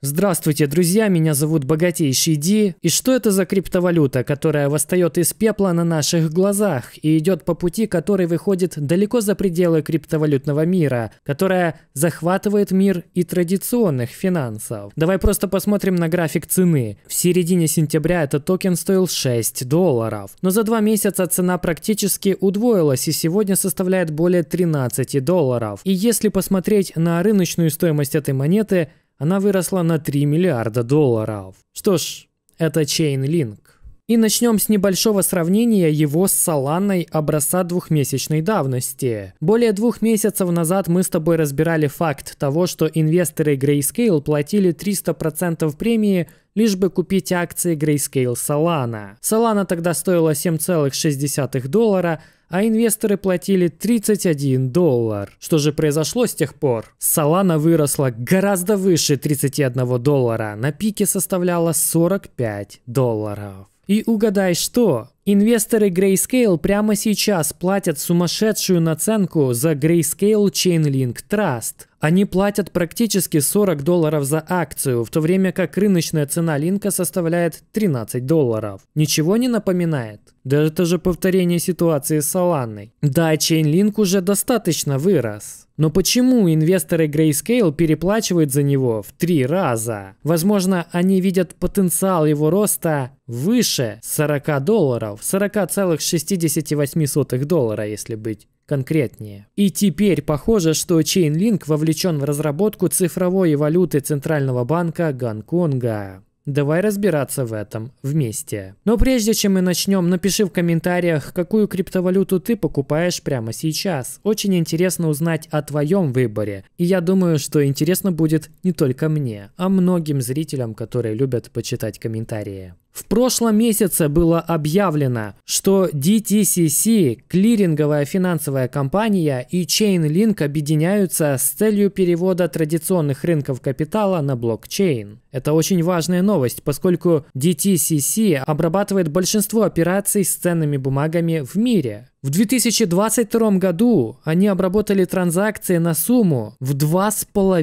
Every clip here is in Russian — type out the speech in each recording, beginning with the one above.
Здравствуйте, друзья, меня зовут Богатейший Ди. И что это за криптовалюта, которая восстает из пепла на наших глазах и идет по пути, который выходит далеко за пределы криптовалютного мира, которая захватывает мир и традиционных финансов? Давай просто посмотрим на график цены. В середине сентября этот токен стоил 6 долларов, но за два месяца цена практически удвоилась и сегодня составляет более 13 долларов. И если посмотреть на рыночную стоимость этой монеты, она выросла на 3 миллиарда долларов. Что ж, это Chainlink. И начнем с небольшого сравнения его с Соланой образца двухмесячной давности. Более двух месяцев назад мы с тобой разбирали факт того, что инвесторы Grayscale платили 300% премии лишь бы купить акции Grayscale Solana. Solana тогда стоила 7,6 доллара, а инвесторы платили 31 доллар. Что же произошло с тех пор? Solana выросла гораздо выше 31 доллара, на пике составляла 45 долларов. И угадай что? Инвесторы Grayscale прямо сейчас платят сумасшедшую наценку за Grayscale Chainlink Trust. Они платят практически 40 долларов за акцию, в то время как рыночная цена линка составляет 13 долларов. Ничего не напоминает? Да это же повторение ситуации с Solana. Да, Chainlink уже достаточно вырос. Но почему инвесторы Grayscale переплачивают за него в три раза? Возможно, они видят потенциал его роста выше 40 долларов стоил 40,68 доллара, если быть конкретнее. И теперь похоже, что Chainlink вовлечен в разработку цифровой валюты Центрального банка Гонконга. Давай разбираться в этом вместе. Но прежде чем мы начнем, напиши в комментариях, какую криптовалюту ты покупаешь прямо сейчас. Очень интересно узнать о твоем выборе. И я думаю, что интересно будет не только мне, а многим зрителям, которые любят почитать комментарии. В прошлом месяце было объявлено, что DTCC, клиринговая финансовая компания и Chainlink объединяются с целью перевода традиционных рынков капитала на блокчейн. Это очень важная новость, поскольку DTCC обрабатывает большинство операций с ценными бумагами в мире. В 2022 году они обработали транзакции на сумму в 2,5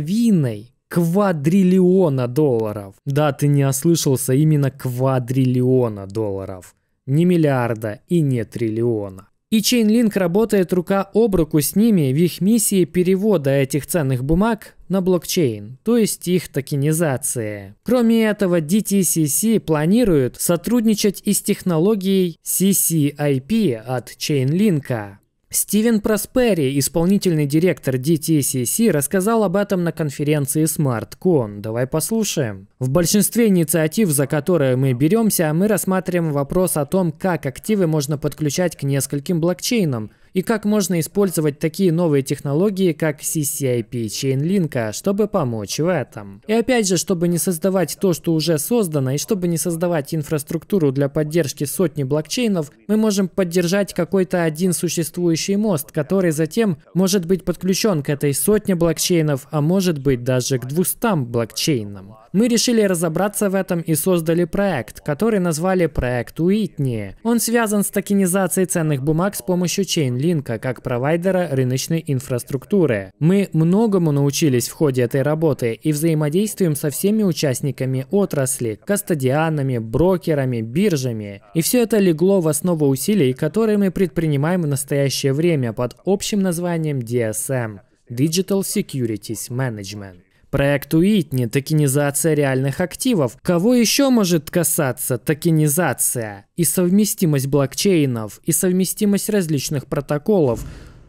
квадриллиона долларов. Да, ты не ослышался, именно квадриллиона долларов. Не миллиарда и не триллиона. И Chainlink работает рука об руку с ними в их миссии перевода этих ценных бумаг на блокчейн, то есть их токенизация. Кроме этого, DTCC планирует сотрудничать и с технологией CCIP от Chainlink. Стивен Проспери, исполнительный директор DTCC, рассказал об этом на конференции SmartCon. Давай послушаем. В большинстве инициатив, за которые мы беремся, мы рассматриваем вопрос о том, как активы можно подключать к нескольким блокчейнам – и как можно использовать такие новые технологии, как CCIP Chainlink, а, чтобы помочь в этом. И опять же, чтобы не создавать то, что уже создано, и чтобы не создавать инфраструктуру для поддержки сотни блокчейнов, мы можем поддержать какой-то один существующий мост, который затем может быть подключен к этой сотне блокчейнов, а может быть даже к 200 блокчейнам. Мы решили разобраться в этом и создали проект, который назвали проект Уитни. Он связан с токенизацией ценных бумаг с помощью Chainlink Линка как провайдера рыночной инфраструктуры. Мы многому научились в ходе этой работы и взаимодействуем со всеми участниками отрасли, кастодианами, брокерами, биржами. И все это легло в основу усилий, которые мы предпринимаем в настоящее время под общим названием DSM эм – Digital Securities Management. Проект Уитни – токенизация реальных активов. Кого еще может касаться токенизация? И совместимость блокчейнов, и совместимость различных протоколов.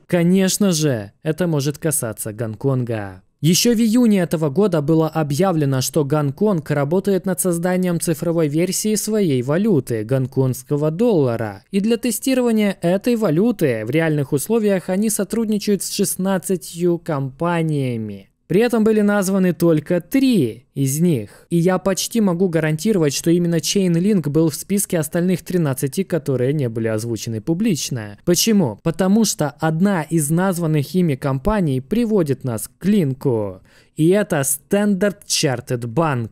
Конечно же, это может касаться Гонконга. Еще в июне этого года было объявлено, что Гонконг работает над созданием цифровой версии своей валюты – гонконгского доллара. И для тестирования этой валюты в реальных условиях они сотрудничают с 16 компаниями. При этом были названы только три из них, и я почти могу гарантировать, что именно Chainlink был в списке остальных 13, которые не были озвучены публично. Почему? Потому что одна из названных ими компаний приводит нас к линку, и это Standard Chartered Bank.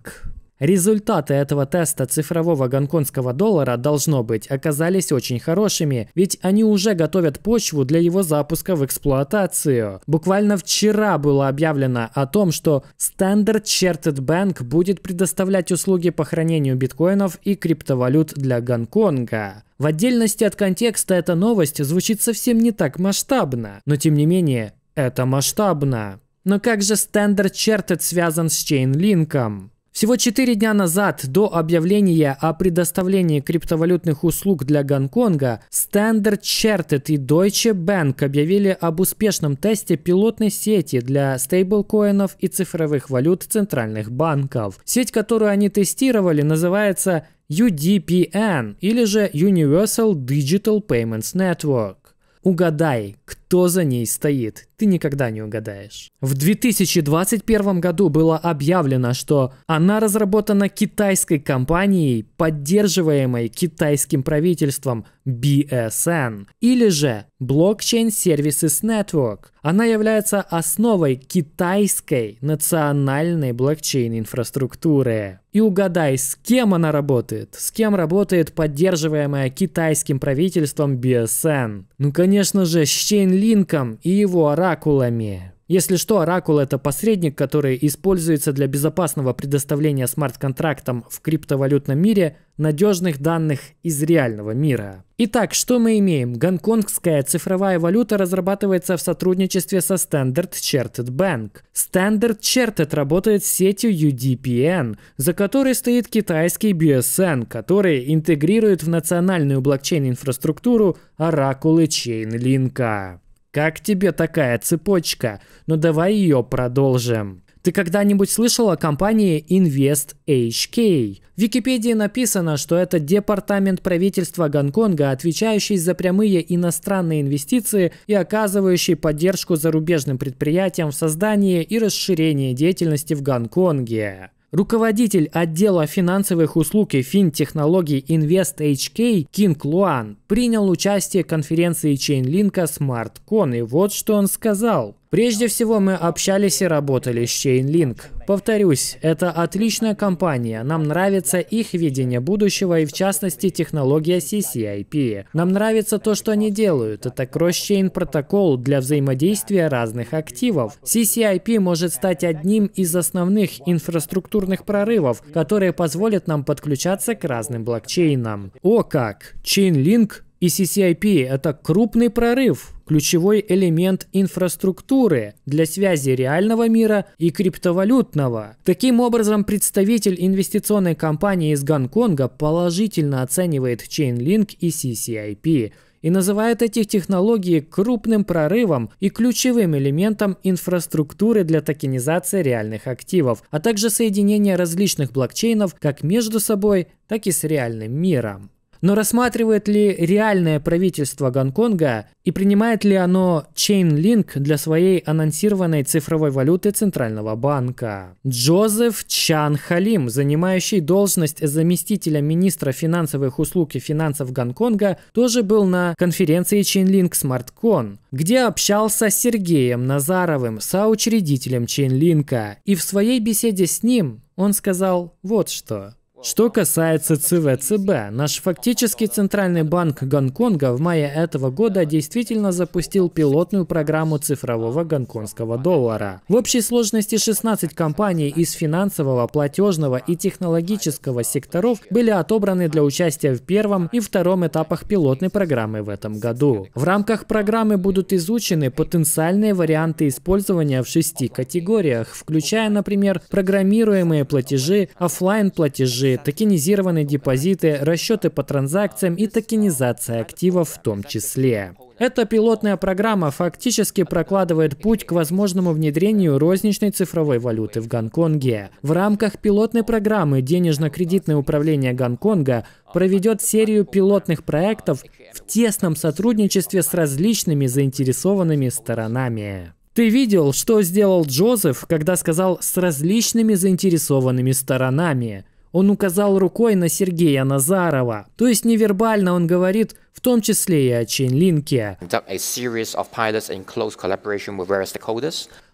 Результаты этого теста цифрового гонконгского доллара, должно быть, оказались очень хорошими, ведь они уже готовят почву для его запуска в эксплуатацию. Буквально вчера было объявлено о том, что Standard Chartered Bank будет предоставлять услуги по хранению биткоинов и криптовалют для Гонконга. В отдельности от контекста эта новость звучит совсем не так масштабно, но тем не менее, это масштабно. Но как же Standard Chartered связан с Chainlink? Всего 4 дня назад, до объявления о предоставлении криптовалютных услуг для Гонконга, Standard Chartered и Deutsche Bank объявили об успешном тесте пилотной сети для стейблкоинов и цифровых валют центральных банков. Сеть, которую они тестировали, называется UDPN или же Universal Digital Payments Network. Угадай, кто за ней стоит? ты никогда не угадаешь. В 2021 году было объявлено, что она разработана китайской компанией, поддерживаемой китайским правительством BSN, или же Blockchain Services Network. Она является основой китайской национальной блокчейн-инфраструктуры. И угадай, с кем она работает, с кем работает поддерживаемая китайским правительством BSN. Ну, конечно же, с Чейн Линком и его оракулом оракулами. Если что, оракул это посредник, который используется для безопасного предоставления смарт-контрактам в криптовалютном мире надежных данных из реального мира. Итак, что мы имеем? Гонконгская цифровая валюта разрабатывается в сотрудничестве со Standard Chartered Bank. Standard Chartered работает с сетью UDPN, за которой стоит китайский BSN, который интегрирует в национальную блокчейн-инфраструктуру оракулы Чейнлинка. Как тебе такая цепочка? Но ну, давай ее продолжим. Ты когда-нибудь слышал о компании InvestHK? В Википедии написано, что это департамент правительства Гонконга, отвечающий за прямые иностранные инвестиции и оказывающий поддержку зарубежным предприятиям в создании и расширении деятельности в Гонконге. Руководитель отдела финансовых услуг и финтехнологий InvestHK Кинг Луан принял участие в конференции Chainlink SmartCon и вот что он сказал. Прежде всего, мы общались и работали с Chainlink. Повторюсь, это отличная компания. Нам нравится их видение будущего и, в частности, технология CCIP. Нам нравится то, что они делают. Это кросс-чейн протокол для взаимодействия разных активов. CCIP может стать одним из основных инфраструктурных прорывов, которые позволят нам подключаться к разным блокчейнам. О как! Chainlink и CCIP – это крупный прорыв ключевой элемент инфраструктуры для связи реального мира и криптовалютного. Таким образом, представитель инвестиционной компании из Гонконга положительно оценивает Chainlink и CCIP и называет этих технологий крупным прорывом и ключевым элементом инфраструктуры для токенизации реальных активов, а также соединения различных блокчейнов как между собой, так и с реальным миром. Но рассматривает ли реальное правительство Гонконга и принимает ли оно Chainlink для своей анонсированной цифровой валюты Центрального банка? Джозеф Чан Халим, занимающий должность заместителя министра финансовых услуг и финансов Гонконга, тоже был на конференции Chainlink SmartCon, где общался с Сергеем Назаровым, соучредителем Chainlink, и в своей беседе с ним он сказал вот что. Что касается ЦВЦБ, наш фактический центральный банк Гонконга в мае этого года действительно запустил пилотную программу цифрового гонконгского доллара. В общей сложности 16 компаний из финансового, платежного и технологического секторов были отобраны для участия в первом и втором этапах пилотной программы в этом году. В рамках программы будут изучены потенциальные варианты использования в шести категориях, включая, например, программируемые платежи, офлайн платежи токенизированные депозиты, расчеты по транзакциям и токенизация активов в том числе. Эта пилотная программа фактически прокладывает путь к возможному внедрению розничной цифровой валюты в Гонконге. В рамках пилотной программы Денежно-кредитное управление Гонконга проведет серию пилотных проектов в тесном сотрудничестве с различными заинтересованными сторонами. Ты видел, что сделал Джозеф, когда сказал «с различными заинтересованными сторонами». Он указал рукой на Сергея Назарова. То есть невербально он говорит в том числе и о Чейнлинке.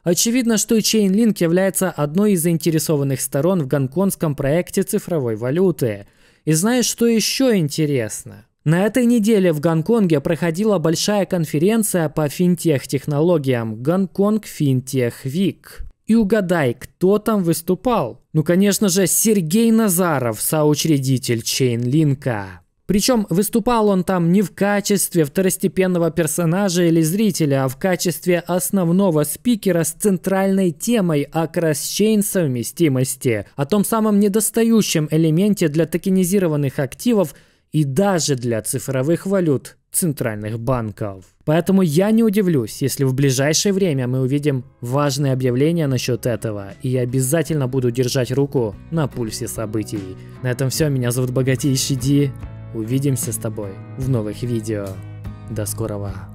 Очевидно, что Чейнлинк является одной из заинтересованных сторон в гонконгском проекте цифровой валюты. И знаешь, что еще интересно? На этой неделе в Гонконге проходила большая конференция по финтех-технологиям «Гонконг Финтех Вик». И угадай, кто там выступал? Ну, конечно же, Сергей Назаров, соучредитель Чейнлинка. Причем выступал он там не в качестве второстепенного персонажа или зрителя, а в качестве основного спикера с центральной темой о кросс-чейн совместимости, о том самом недостающем элементе для токенизированных активов и даже для цифровых валют центральных банков. Поэтому я не удивлюсь, если в ближайшее время мы увидим важные объявления насчет этого, и я обязательно буду держать руку на пульсе событий. На этом все, меня зовут Богатейший Ди, увидимся с тобой в новых видео. До скорого.